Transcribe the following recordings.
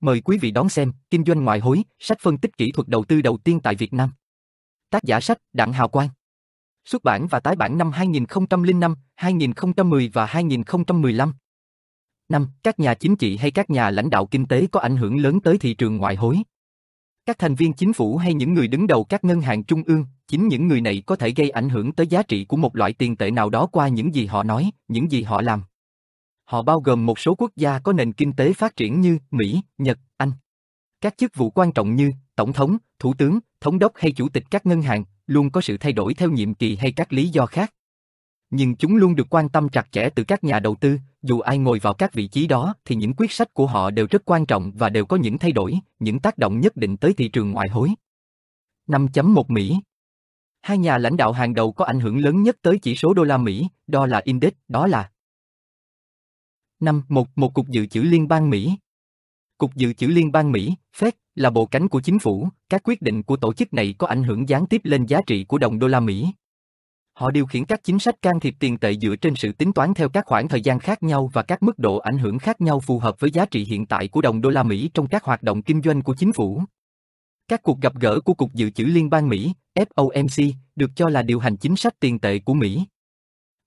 Mời quý vị đón xem Kinh doanh ngoại hối, sách phân tích kỹ thuật đầu tư đầu tiên tại Việt Nam. Tác giả sách Đặng Hào Quang. Xuất bản và tái bản năm 2005, 2010 và 2015. Năm, Các nhà chính trị hay các nhà lãnh đạo kinh tế có ảnh hưởng lớn tới thị trường ngoại hối. Các thành viên chính phủ hay những người đứng đầu các ngân hàng trung ương, chính những người này có thể gây ảnh hưởng tới giá trị của một loại tiền tệ nào đó qua những gì họ nói, những gì họ làm. Họ bao gồm một số quốc gia có nền kinh tế phát triển như Mỹ, Nhật, Anh. Các chức vụ quan trọng như tổng thống, thủ tướng, thống đốc hay chủ tịch các ngân hàng luôn có sự thay đổi theo nhiệm kỳ hay các lý do khác. Nhưng chúng luôn được quan tâm chặt chẽ từ các nhà đầu tư, dù ai ngồi vào các vị trí đó thì những quyết sách của họ đều rất quan trọng và đều có những thay đổi, những tác động nhất định tới thị trường ngoại hối. 5.1 Mỹ Hai nhà lãnh đạo hàng đầu có ảnh hưởng lớn nhất tới chỉ số đô la Mỹ, đó là index, đó là năm một một Cục Dự trữ Liên bang Mỹ Cục Dự trữ Liên bang Mỹ, Fed, là bộ cánh của chính phủ, các quyết định của tổ chức này có ảnh hưởng gián tiếp lên giá trị của đồng đô la Mỹ. Họ điều khiển các chính sách can thiệp tiền tệ dựa trên sự tính toán theo các khoảng thời gian khác nhau và các mức độ ảnh hưởng khác nhau phù hợp với giá trị hiện tại của đồng đô la Mỹ trong các hoạt động kinh doanh của chính phủ. Các cuộc gặp gỡ của Cục Dự trữ Liên bang Mỹ, FOMC, được cho là điều hành chính sách tiền tệ của Mỹ.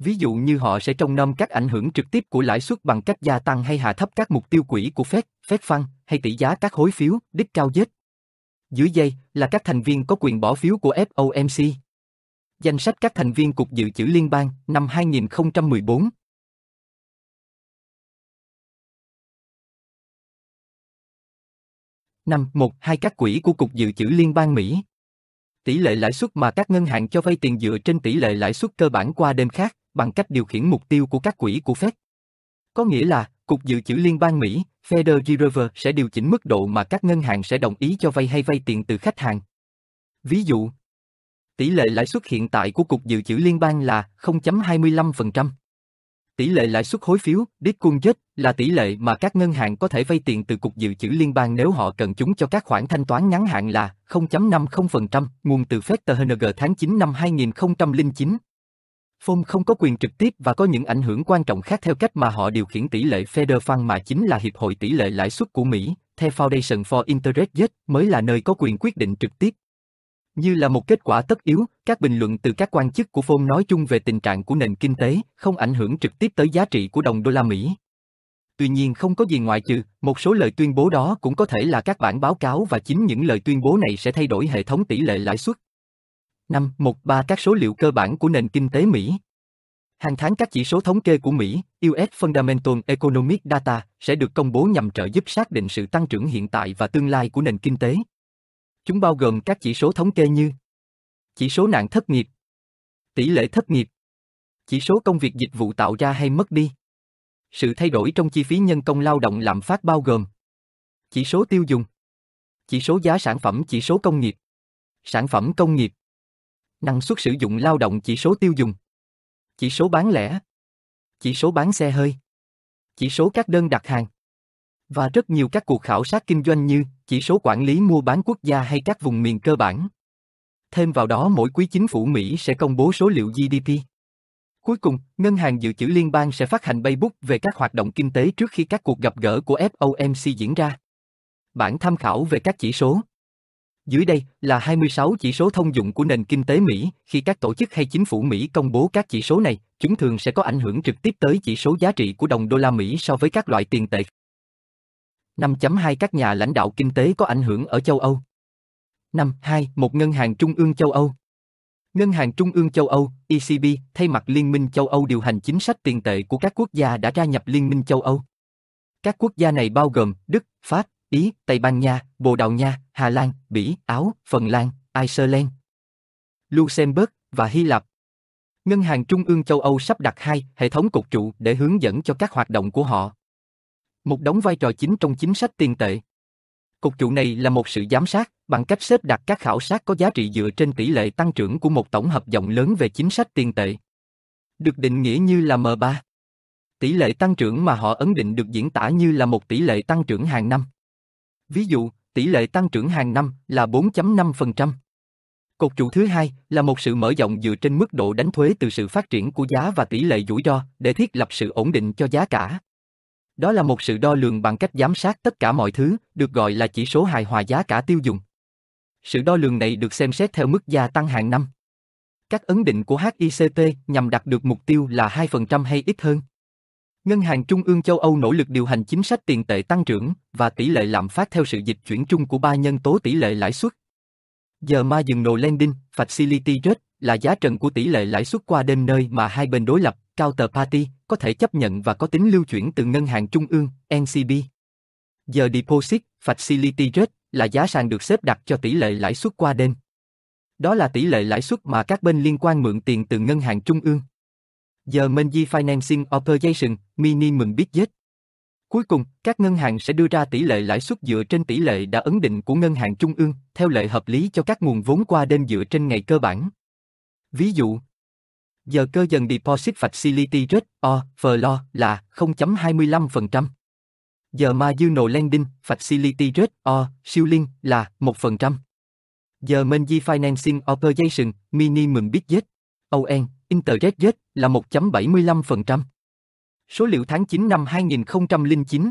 Ví dụ như họ sẽ trông nom các ảnh hưởng trực tiếp của lãi suất bằng cách gia tăng hay hạ thấp các mục tiêu quỹ của Fed, Fed Fund hay tỷ giá các hối phiếu, đích cao dết. Dưới dây là các thành viên có quyền bỏ phiếu của FOMC. Danh sách các thành viên Cục Dự trữ Liên bang năm 2014. Năm một hai các quỹ của Cục Dự trữ Liên bang Mỹ Tỷ lệ lãi suất mà các ngân hàng cho vay tiền dựa trên tỷ lệ lãi suất cơ bản qua đêm khác, bằng cách điều khiển mục tiêu của các quỹ của Fed. Có nghĩa là, Cục Dự trữ Liên bang Mỹ, Federal Reserve sẽ điều chỉnh mức độ mà các ngân hàng sẽ đồng ý cho vay hay vay tiền từ khách hàng. Ví dụ, tỷ lệ lãi suất hiện tại của Cục Dự trữ Liên bang là 0.25%. Tỷ lệ lãi suất hối phiếu, discount là tỷ lệ mà các ngân hàng có thể vay tiền từ Cục Dự trữ Liên bang nếu họ cần chúng cho các khoản thanh toán ngắn hạn là 0.50%, nguồn từ Fed FedHNG tháng 9 năm 2009. Phong không có quyền trực tiếp và có những ảnh hưởng quan trọng khác theo cách mà họ điều khiển tỷ lệ Federal Fund mà chính là Hiệp hội tỷ lệ lãi suất của Mỹ, The Foundation for Interest Rate mới là nơi có quyền quyết định trực tiếp. Như là một kết quả tất yếu, các bình luận từ các quan chức của Phôn nói chung về tình trạng của nền kinh tế không ảnh hưởng trực tiếp tới giá trị của đồng đô la Mỹ. Tuy nhiên không có gì ngoại trừ, một số lời tuyên bố đó cũng có thể là các bản báo cáo và chính những lời tuyên bố này sẽ thay đổi hệ thống tỷ lệ lãi suất. 5.13 Các số liệu cơ bản của nền kinh tế Mỹ Hàng tháng các chỉ số thống kê của Mỹ, US Fundamental Economic Data, sẽ được công bố nhằm trợ giúp xác định sự tăng trưởng hiện tại và tương lai của nền kinh tế. Chúng bao gồm các chỉ số thống kê như chỉ số nạn thất nghiệp, tỷ lệ thất nghiệp, chỉ số công việc dịch vụ tạo ra hay mất đi, sự thay đổi trong chi phí nhân công lao động lạm phát bao gồm chỉ số tiêu dùng, chỉ số giá sản phẩm, chỉ số công nghiệp, sản phẩm công nghiệp, năng suất sử dụng lao động, chỉ số tiêu dùng, chỉ số bán lẻ, chỉ số bán xe hơi, chỉ số các đơn đặt hàng và rất nhiều các cuộc khảo sát kinh doanh như chỉ số quản lý mua bán quốc gia hay các vùng miền cơ bản. Thêm vào đó mỗi quý chính phủ Mỹ sẽ công bố số liệu GDP. Cuối cùng, Ngân hàng Dự trữ Liên bang sẽ phát hành Baybook về các hoạt động kinh tế trước khi các cuộc gặp gỡ của FOMC diễn ra. Bản tham khảo về các chỉ số. Dưới đây là 26 chỉ số thông dụng của nền kinh tế Mỹ. Khi các tổ chức hay chính phủ Mỹ công bố các chỉ số này, chúng thường sẽ có ảnh hưởng trực tiếp tới chỉ số giá trị của đồng đô la Mỹ so với các loại tiền tệ 5.2 Các nhà lãnh đạo kinh tế có ảnh hưởng ở châu Âu. 5.2 Một ngân hàng trung ương châu Âu. Ngân hàng Trung ương châu Âu, ECB, thay mặt Liên minh châu Âu điều hành chính sách tiền tệ của các quốc gia đã gia nhập Liên minh châu Âu. Các quốc gia này bao gồm Đức, Pháp, Ý, Tây Ban Nha, Bồ Đào Nha, Hà Lan, Bỉ, Áo, Phần Lan, Iceland, Luxembourg và Hy Lạp. Ngân hàng Trung ương châu Âu sắp đặt hai hệ thống cục trụ để hướng dẫn cho các hoạt động của họ một đóng vai trò chính trong chính sách tiền tệ. Cục trụ này là một sự giám sát bằng cách xếp đặt các khảo sát có giá trị dựa trên tỷ lệ tăng trưởng của một tổng hợp dòng lớn về chính sách tiền tệ. Được định nghĩa như là M3. Tỷ lệ tăng trưởng mà họ ấn định được diễn tả như là một tỷ lệ tăng trưởng hàng năm. Ví dụ, tỷ lệ tăng trưởng hàng năm là 4.5%. Cột trụ thứ hai là một sự mở rộng dựa trên mức độ đánh thuế từ sự phát triển của giá và tỷ lệ rủi ro để thiết lập sự ổn định cho giá cả. Đó là một sự đo lường bằng cách giám sát tất cả mọi thứ, được gọi là chỉ số hài hòa giá cả tiêu dùng. Sự đo lường này được xem xét theo mức gia tăng hàng năm. Các ấn định của HICT nhằm đạt được mục tiêu là 2% hay ít hơn. Ngân hàng Trung ương châu Âu nỗ lực điều hành chính sách tiền tệ tăng trưởng và tỷ lệ lạm phát theo sự dịch chuyển chung của ba nhân tố tỷ lệ lãi suất. Giờ ma dừng marginal lending, facility rate là giá trần của tỷ lệ lãi suất qua đêm nơi mà hai bên đối lập, Party có thể chấp nhận và có tính lưu chuyển từ ngân hàng trung ương, NCB. Giờ deposit, facility rate là giá sàn được xếp đặt cho tỷ lệ lãi suất qua đêm. Đó là tỷ lệ lãi suất mà các bên liên quan mượn tiền từ ngân hàng trung ương. Giờ Menji Financing Operation, biết budget. Cuối cùng, các ngân hàng sẽ đưa ra tỷ lệ lãi suất dựa trên tỷ lệ đã ấn định của ngân hàng trung ương, theo lệ hợp lý cho các nguồn vốn qua đêm dựa trên ngày cơ bản. Ví dụ, giờ cơ dần deposit facility rate or floor là 0.25%. Giờ marginal lending facility rate siêu shilling là 1%. Giờ Menji Financing Operation Minimum Budget ON Interest Rate là 1.75%. Số liệu tháng 9 năm 2009.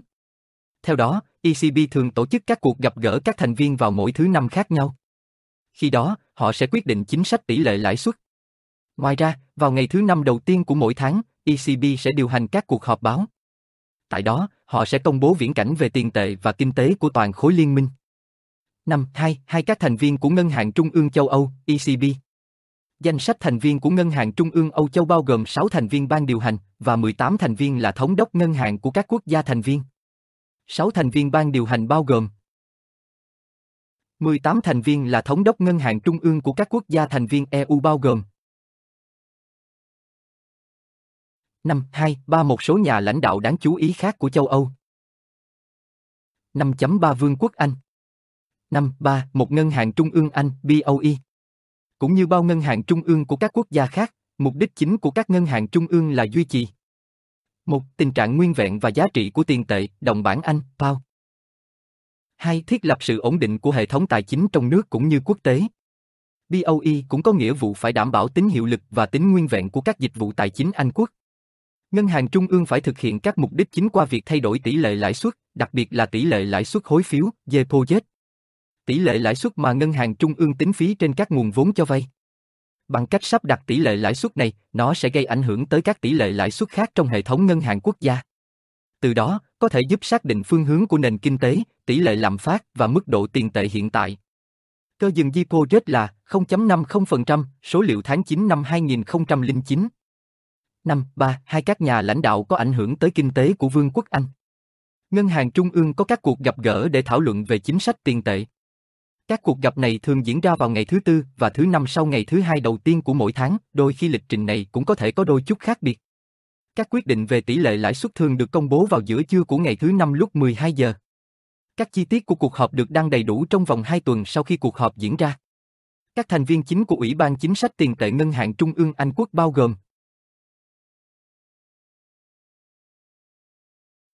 Theo đó, ECB thường tổ chức các cuộc gặp gỡ các thành viên vào mỗi thứ năm khác nhau. Khi đó, họ sẽ quyết định chính sách tỷ lệ lãi suất. Ngoài ra, vào ngày thứ năm đầu tiên của mỗi tháng, ECB sẽ điều hành các cuộc họp báo. Tại đó, họ sẽ công bố viễn cảnh về tiền tệ và kinh tế của toàn khối liên minh. Năm, hai, hai các thành viên của Ngân hàng Trung ương châu Âu, ECB. Danh sách thành viên của Ngân hàng Trung ương Âu châu bao gồm 6 thành viên ban điều hành và 18 thành viên là thống đốc ngân hàng của các quốc gia thành viên. 6 thành viên ban điều hành bao gồm 18 thành viên là thống đốc ngân hàng trung ương của các quốc gia thành viên EU bao gồm Năm, hai, ba một số nhà lãnh đạo đáng chú ý khác của châu Âu. 5.3 Vương quốc Anh 5.3 Một ngân hàng trung ương Anh BOE Cũng như bao ngân hàng trung ương của các quốc gia khác, mục đích chính của các ngân hàng trung ương là duy trì một Tình trạng nguyên vẹn và giá trị của tiền tệ, đồng bảng Anh, pound. 2. E. Thiết lập sự ổn định của hệ thống tài chính trong nước cũng như quốc tế. BOE cũng có nghĩa vụ phải đảm bảo tính hiệu lực và tính nguyên vẹn của các dịch vụ tài chính Anh quốc. Ngân hàng trung ương phải thực hiện các mục đích chính qua việc thay đổi tỷ lệ lãi suất, đặc biệt là tỷ lệ lãi suất hối phiếu, deposit. Tỷ lệ lãi suất mà ngân hàng trung ương tính phí trên các nguồn vốn cho vay. Bằng cách sắp đặt tỷ lệ lãi suất này, nó sẽ gây ảnh hưởng tới các tỷ lệ lãi suất khác trong hệ thống ngân hàng quốc gia. Từ đó, có thể giúp xác định phương hướng của nền kinh tế, tỷ lệ lạm phát và mức độ tiền tệ hiện tại. Cơ dừng deposit là 0.50%, số liệu tháng 9 năm 2009 năm ba hai các nhà lãnh đạo có ảnh hưởng tới kinh tế của Vương quốc Anh. Ngân hàng Trung ương có các cuộc gặp gỡ để thảo luận về chính sách tiền tệ. Các cuộc gặp này thường diễn ra vào ngày thứ tư và thứ năm sau ngày thứ hai đầu tiên của mỗi tháng, đôi khi lịch trình này cũng có thể có đôi chút khác biệt. Các quyết định về tỷ lệ lãi suất thường được công bố vào giữa trưa của ngày thứ năm lúc 12 giờ. Các chi tiết của cuộc họp được đăng đầy đủ trong vòng 2 tuần sau khi cuộc họp diễn ra. Các thành viên chính của Ủy ban Chính sách Tiền tệ Ngân hàng Trung ương Anh Quốc bao gồm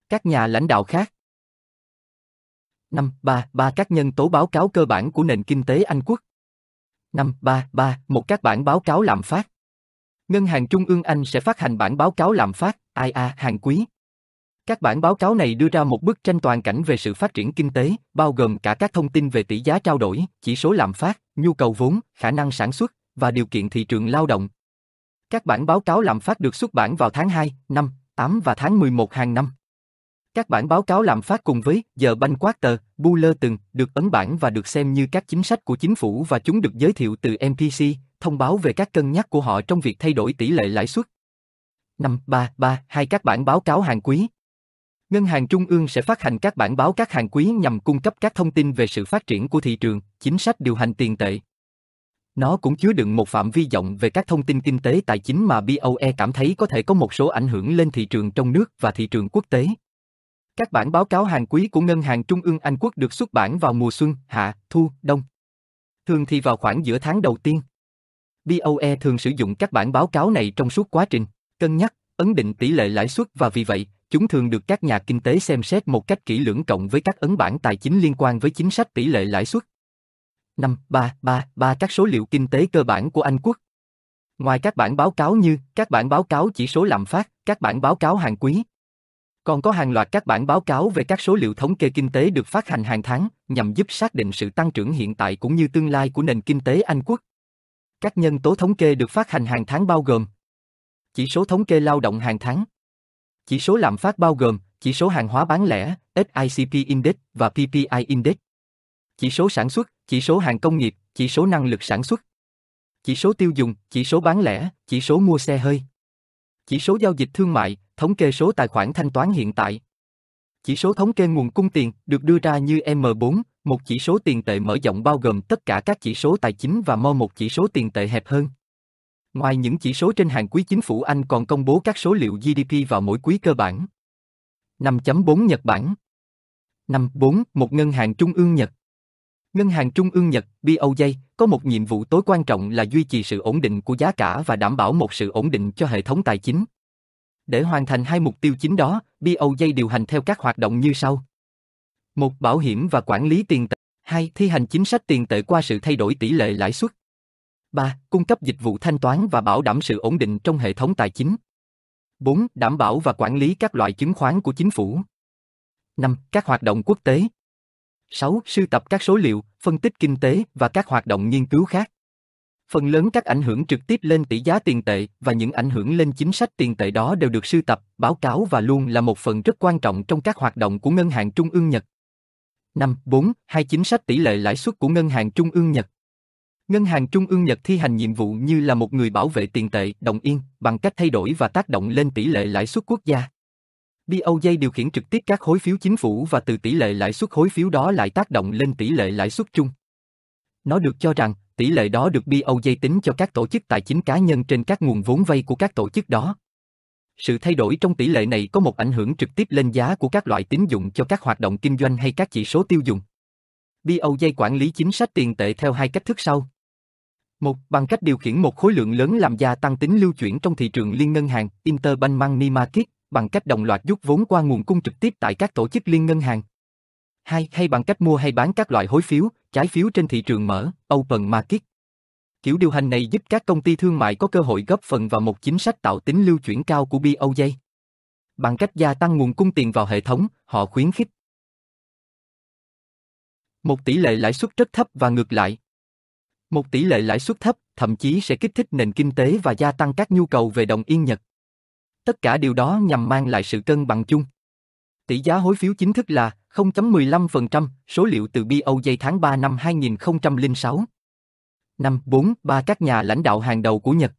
Các nhà lãnh đạo khác. 5. 3. 3. Các nhân tố báo cáo cơ bản của nền kinh tế Anh quốc. 5. 3. 3. Một các bản báo cáo lạm phát. Ngân hàng Trung ương Anh sẽ phát hành bản báo cáo lạm phát IA hàng quý. Các bản báo cáo này đưa ra một bức tranh toàn cảnh về sự phát triển kinh tế, bao gồm cả các thông tin về tỷ giá trao đổi, chỉ số lạm phát, nhu cầu vốn, khả năng sản xuất và điều kiện thị trường lao động. Các bản báo cáo lạm phát được xuất bản vào tháng 2, năm 8 và tháng 11 hàng năm. Các bản báo cáo làm phát cùng với giờ banh quát tờ, Buller từng được ấn bản và được xem như các chính sách của chính phủ và chúng được giới thiệu từ MPC, thông báo về các cân nhắc của họ trong việc thay đổi tỷ lệ lãi suất. Năm ba ba hai Các bản báo cáo hàng quý Ngân hàng Trung ương sẽ phát hành các bản báo các hàng quý nhằm cung cấp các thông tin về sự phát triển của thị trường, chính sách điều hành tiền tệ. Nó cũng chứa đựng một phạm vi rộng về các thông tin kinh tế tài chính mà BOE cảm thấy có thể có một số ảnh hưởng lên thị trường trong nước và thị trường quốc tế. Các bản báo cáo hàng quý của Ngân hàng Trung ương Anh Quốc được xuất bản vào mùa xuân, hạ, thu, đông. Thường thì vào khoảng giữa tháng đầu tiên. BOE thường sử dụng các bản báo cáo này trong suốt quá trình, cân nhắc, ấn định tỷ lệ lãi suất và vì vậy, chúng thường được các nhà kinh tế xem xét một cách kỹ lưỡng cộng với các ấn bản tài chính liên quan với chính sách tỷ lệ lãi suất. 5. 3. 3. 3. Các số liệu kinh tế cơ bản của Anh quốc. Ngoài các bản báo cáo như các bản báo cáo chỉ số lạm phát, các bản báo cáo hàng quý, còn có hàng loạt các bản báo cáo về các số liệu thống kê kinh tế được phát hành hàng tháng, nhằm giúp xác định sự tăng trưởng hiện tại cũng như tương lai của nền kinh tế Anh quốc. Các nhân tố thống kê được phát hành hàng tháng bao gồm chỉ số thống kê lao động hàng tháng, chỉ số lạm phát bao gồm chỉ số hàng hóa bán lẻ, SICP Index và PPI Index, chỉ số sản xuất, chỉ số hàng công nghiệp, chỉ số năng lực sản xuất, chỉ số tiêu dùng, chỉ số bán lẻ, chỉ số mua xe hơi, chỉ số giao dịch thương mại, thống kê số tài khoản thanh toán hiện tại. Chỉ số thống kê nguồn cung tiền được đưa ra như M4, một chỉ số tiền tệ mở rộng bao gồm tất cả các chỉ số tài chính và mo một chỉ số tiền tệ hẹp hơn. Ngoài những chỉ số trên hàng quý chính phủ Anh còn công bố các số liệu GDP vào mỗi quý cơ bản. 5.4 Nhật Bản 5.4 Một ngân hàng trung ương Nhật Ngân hàng Trung ương Nhật, BOJ, có một nhiệm vụ tối quan trọng là duy trì sự ổn định của giá cả và đảm bảo một sự ổn định cho hệ thống tài chính. Để hoàn thành hai mục tiêu chính đó, BOJ điều hành theo các hoạt động như sau. Một bảo hiểm và quản lý tiền tệ. 2. Thi hành chính sách tiền tệ qua sự thay đổi tỷ lệ lãi suất. 3. Cung cấp dịch vụ thanh toán và bảo đảm sự ổn định trong hệ thống tài chính. 4. Đảm bảo và quản lý các loại chứng khoán của chính phủ. 5. Các hoạt động quốc tế. 6. Sưu tập các số liệu, phân tích kinh tế và các hoạt động nghiên cứu khác. Phần lớn các ảnh hưởng trực tiếp lên tỷ giá tiền tệ và những ảnh hưởng lên chính sách tiền tệ đó đều được sưu tập, báo cáo và luôn là một phần rất quan trọng trong các hoạt động của Ngân hàng Trung ương Nhật. 5. 4. Hai chính sách tỷ lệ lãi suất của Ngân hàng Trung ương Nhật Ngân hàng Trung ương Nhật thi hành nhiệm vụ như là một người bảo vệ tiền tệ, đồng yên, bằng cách thay đổi và tác động lên tỷ lệ lãi suất quốc gia. BOJ điều khiển trực tiếp các khối phiếu chính phủ và từ tỷ lệ lãi suất khối phiếu đó lại tác động lên tỷ lệ lãi suất chung. Nó được cho rằng tỷ lệ đó được BOJ tính cho các tổ chức tài chính cá nhân trên các nguồn vốn vay của các tổ chức đó. Sự thay đổi trong tỷ lệ này có một ảnh hưởng trực tiếp lên giá của các loại tín dụng cho các hoạt động kinh doanh hay các chỉ số tiêu dùng. BOJ quản lý chính sách tiền tệ theo hai cách thức sau. Một, bằng cách điều khiển một khối lượng lớn làm gia tăng tính lưu chuyển trong thị trường liên ngân hàng, Interbank Money Market, bằng cách đồng loạt rút vốn qua nguồn cung trực tiếp tại các tổ chức liên ngân hàng. Hai, hay bằng cách mua hay bán các loại hối phiếu, trái phiếu trên thị trường mở, Open Market. Kiểu điều hành này giúp các công ty thương mại có cơ hội góp phần vào một chính sách tạo tính lưu chuyển cao của BOJ. Bằng cách gia tăng nguồn cung tiền vào hệ thống, họ khuyến khích một tỷ lệ lãi suất rất thấp và ngược lại. Một tỷ lệ lãi suất thấp thậm chí sẽ kích thích nền kinh tế và gia tăng các nhu cầu về đồng yên Nhật. Tất cả điều đó nhằm mang lại sự cân bằng chung. Tỷ giá hối phiếu chính thức là 0.15%, số liệu từ BOJ tháng 3 năm 2006. 5. 4,3 Các nhà lãnh đạo hàng đầu của Nhật